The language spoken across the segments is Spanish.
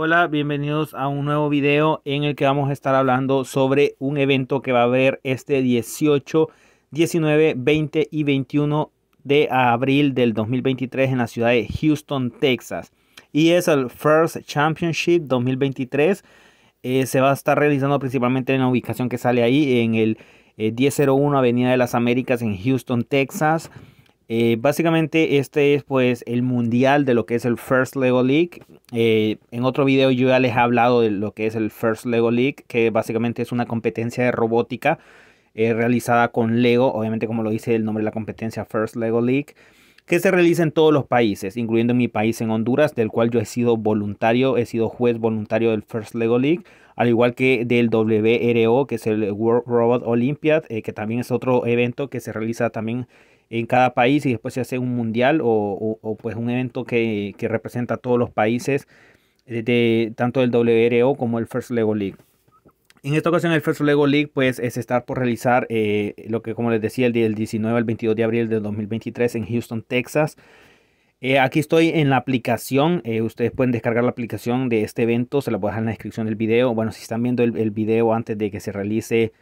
Hola, bienvenidos a un nuevo video en el que vamos a estar hablando sobre un evento que va a haber este 18, 19, 20 y 21 de abril del 2023 en la ciudad de Houston, Texas. Y es el First Championship 2023. Eh, se va a estar realizando principalmente en la ubicación que sale ahí, en el 1001 eh, Avenida de las Américas en Houston, Texas. Eh, básicamente este es pues el mundial de lo que es el First Lego League. Eh, en otro video yo ya les he hablado de lo que es el First Lego League, que básicamente es una competencia de robótica eh, realizada con Lego, obviamente como lo dice el nombre de la competencia First Lego League, que se realiza en todos los países, incluyendo mi país en Honduras, del cual yo he sido voluntario, he sido juez voluntario del First Lego League, al igual que del WRO, que es el World Robot Olympiad, que también es otro evento que se realiza también en cada país y después se hace un mundial o, pues un evento que, representa a todos los países de, tanto del WRO como el First Lego League. En esta ocasión el First Lego League pues es estar por realizar eh, lo que como les decía el, del 19 al 22 de abril del 2023 en Houston, Texas. Eh, aquí estoy en la aplicación. Eh, ustedes pueden descargar la aplicación de este evento. Se la voy a dejar en la descripción del video. Bueno, si están viendo el, el video antes de que se realice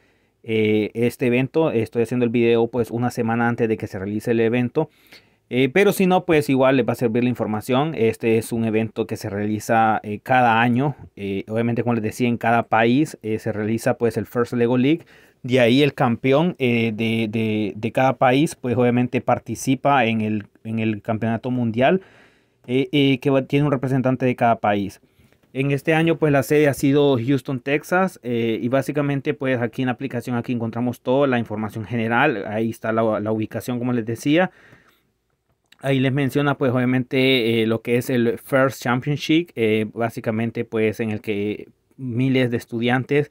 eh, este evento. Estoy haciendo el video pues una semana antes de que se realice el evento. Eh, pero si no, pues igual les va a servir la información. Este es un evento que se realiza eh, cada año. obviamente, como les decía, en cada país se realiza pues el First Lego League. De ahí el campeón de, cada país, pues obviamente participa el, en el campeonato mundial que tiene un representante de cada país. En este año, pues la sede ha sido Houston, Texas, eh, y básicamente, pues aquí en la aplicación, aquí encontramos toda la información general, ahí está la, ubicación, como les decía. Ahí les menciona, pues obviamente, eh, lo que es el First Championship, eh, básicamente, pues en el que miles de estudiantes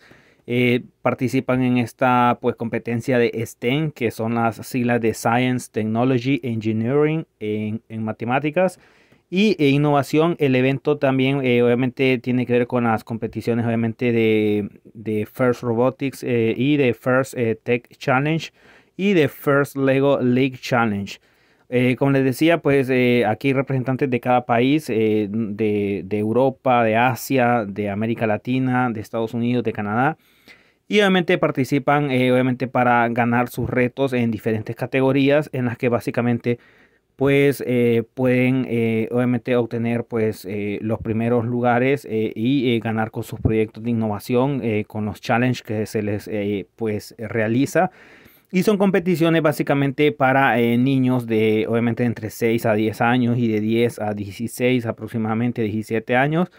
participan en esta pues competencia de STEM, que son las siglas de Science, Technology, Engineering en, en matemáticas. Y eh, innovación, el evento también eh, obviamente tiene que ver con las competiciones obviamente de, de First Robotics eh, y de First Tech Challenge y de First Lego League Challenge. como les decía, pues aquí representantes de cada país, de, de Europa, de Asia, de América Latina, de Estados Unidos, de Canadá. Y obviamente participan, obviamente para ganar sus retos en diferentes categorías en las que básicamente pues eh, pueden eh, obviamente obtener pues eh, los primeros lugares y ganar con sus proyectos de innovación, con los challenges que se les pues realiza. Y son competiciones básicamente para niños de obviamente entre 6 a 10 años y de 10 a 16 aproximadamente 17 años.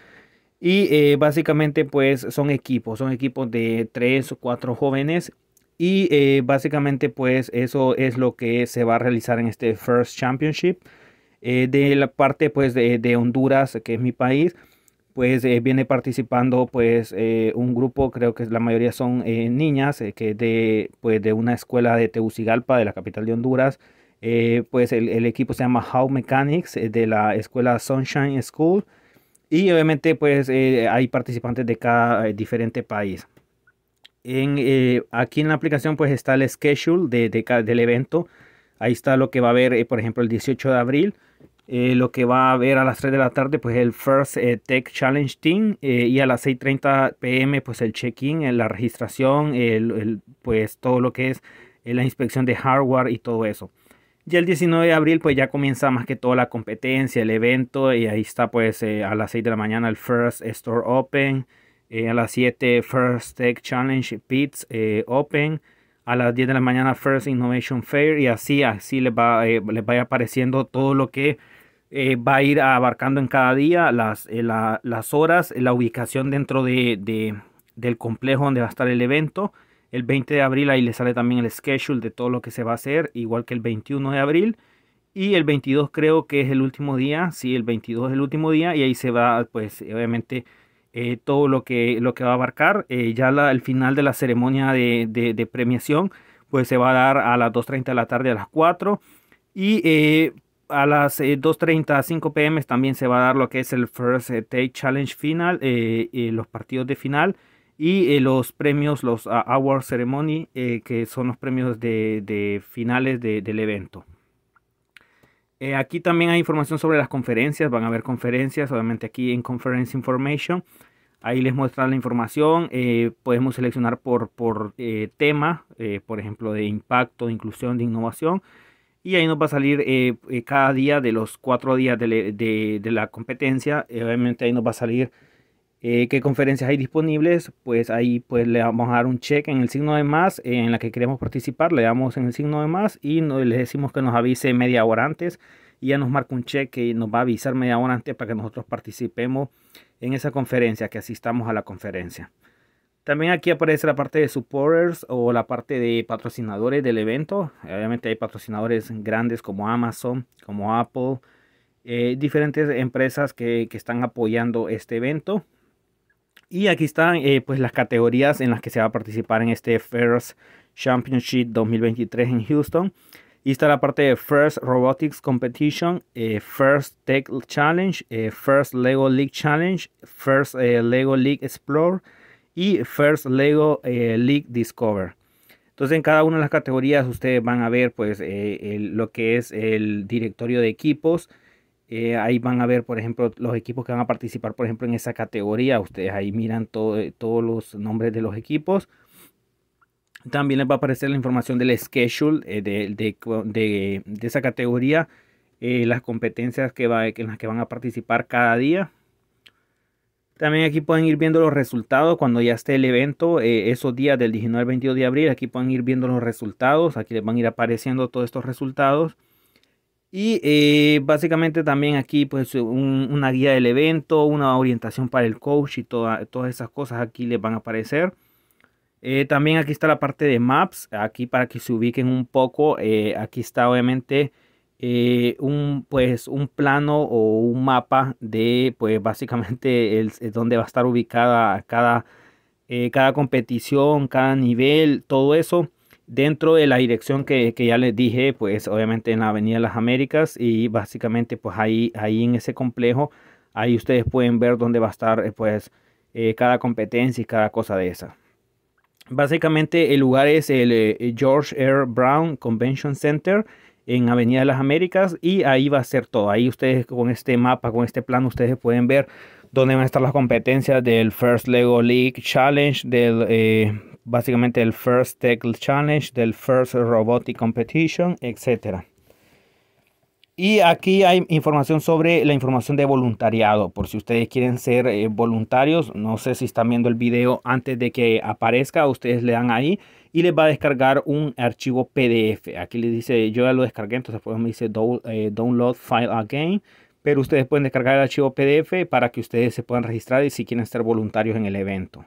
Y básicamente pues son equipos, son equipos de 3 o 4 jóvenes y eh, básicamente pues eso es lo que se va a realizar en este First Championship. Eh, de la parte pues de, de, Honduras, que es mi país, pues eh, viene participando pues un grupo, creo que la mayoría son niñas, que de, pues, de una escuela de Tegucigalpa, de la capital de Honduras. pues el, el, equipo se llama How Mechanics de la escuela Sunshine School. Y obviamente pues hay participantes de cada diferente país. Eh, aquí en la aplicación pues está el schedule de, del evento. Ahí está lo que va a haber, eh, por ejemplo, el 18 de abril. Eh, lo que va a haber a las 3 de la tarde, pues el First Tech Challenge Team. y a las 6.30 pm, pues el check-in, la registración, el, pues todo lo que es la inspección de hardware y todo eso. Y el 19 de abril, pues ya comienza más que todo la competencia, el evento. Y ahí está, pues a las 6 de la mañana el First Store Open. Eh, a las 7 First Tech Challenge Pits eh, Open, a las 10 de la mañana First Innovation Fair y así, así eh, les va, les va apareciendo todo lo que va a ir abarcando en cada día, las, las horas, la ubicación dentro de, del complejo donde va a estar el evento. El 20 de abril ahí le sale también el schedule de todo lo que se va a hacer, igual que el 21 de abril. Y el 22 creo que es el último día, sí, el 22 es el último día y ahí se va, pues obviamente eh, todo lo que, lo que va a abarcar. Eh, ya el final de la ceremonia de, de, premiación pues se va a dar a las 2.30 de la tarde a las 4 y eh, a las 2.30 a 5 pm también se va a dar lo que es el First Take Challenge final, los partidos de final y los premios, los ah, Award Ceremony, que son los premios de, de finales del evento. aquí también hay información sobre las conferencias, van a haber conferencias, obviamente aquí en Conference Information. Ahí les muestra la información, eh, podemos seleccionar por, por eh, tema, eh, por ejemplo, de impacto, de inclusión, de innovación. Y ahí nos va a salir cada día de los cuatro días de, de, de la competencia. obviamente ahí nos va a salir qué conferencias hay disponibles. Pues ahí pues, le vamos a dar un check en el signo de más, en la que queremos participar. Le damos en el signo de más y le decimos que nos avise media hora antes y ya nos marca un cheque y nos va a avisar media hora antes para que nosotros participemos en esa conferencia, que asistamos a la conferencia. También aquí aparece la parte de supporters o la parte de patrocinadores del evento. Obviamente hay patrocinadores grandes como Amazon, como Apple, eh, diferentes empresas que, están apoyando este evento. Y aquí están eh, pues las categorías en las que se va a participar en este First Championship 2023 en Houston. Y está la parte de First Robotics Competition, eh, First Tech Challenge, eh, First Lego League Challenge, First eh, Lego League Explore y First Lego League Discover. Entonces en cada una de las categorías ustedes van a ver pues lo que es el directorio de equipos. ahí van a ver por ejemplo los equipos que van a participar por ejemplo en esa categoría. Ustedes ahí miran todos los nombres de los equipos también les va a aparecer la información del schedule eh, de, esa categoría, eh, las competencias que va, en las que van a participar cada día. También aquí pueden ir viendo los resultados cuando ya esté el evento, eh, esos días del 19 al 22 de abril, aquí pueden ir viendo los resultados, aquí les van a ir apareciendo todos estos resultados. Y básicamente también aquí pues una guía del evento, una orientación para el coach y todas esas cosas aquí les van a aparecer. Eh, también aquí está la parte de maps, aquí para que se ubiquen un poco, eh, aquí está obviamente eh, un, pues, un plano o un mapa de pues básicamente el, va a estar ubicada cada, cada competición, cada nivel, todo eso dentro de la dirección que, ya les dije, pues obviamente en la Avenida Las Américas y básicamente pues ahí, ahí en ese complejo, ahí ustedes pueden ver dónde va a estar pues cada competencia y cada cosa de esa. Básicamente el lugar es el eh, eh, George R. Brown Convention Center en Avenida de las Américas y ahí va a ser todo. Ahí ustedes con este mapa, con este plan, ustedes pueden ver dónde van a estar las competencias del First Lego League Challenge, del eh, básicamente el First Tech Challenge, del First Robotic Competition, etcétera. Y aquí hay información sobre la información de voluntariado, por si ustedes quieren ser eh, voluntarios, no sé si están viendo el video antes de que aparezca, ustedes le dan ahí y les va a descargar un archivo PDF. Aquí les dice, yo ya lo descargué, entonces me dice eh, download file again, pero ustedes pueden descargar el archivo PDF para que ustedes se puedan registrar y si quieren ser voluntarios en el evento.